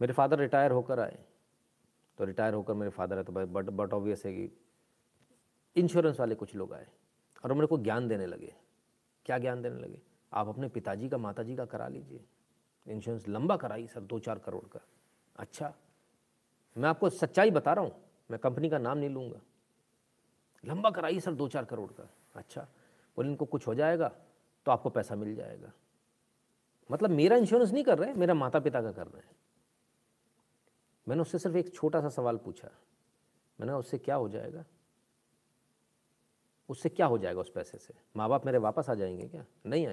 मेरे father retire होकर आए तो रिटायर होकर मेरे फादर आए तो बट बट ऑब्वियस है कि इंश्योरेंस वाले कुछ लोग आए और मेरे को ज्ञान देने लगे क्या ज्ञान देने लगे आप अपने पिताजी का माताजी का करा लीजिए इंश्योरेंस लंबा कराई सर दो चार करोड़ का अच्छा मैं आपको सच्चाई बता रहा हूँ मैं कंपनी का नाम नहीं लूँगा लंबा कराइए सर दो चार करोड़ का अच्छा बोले इनको कुछ हो जाएगा तो आपको पैसा मिल जाएगा मतलब मेरा इंश्योरेंस नहीं कर रहे मेरा माता पिता का कर रहे हैं मैंने उससे सिर्फ एक छोटा सा सवाल पूछा मैंने उससे क्या हो जाएगा उससे क्या हो जाएगा उस पैसे से माँ बाप मेरे वापस आ जाएंगे क्या नहीं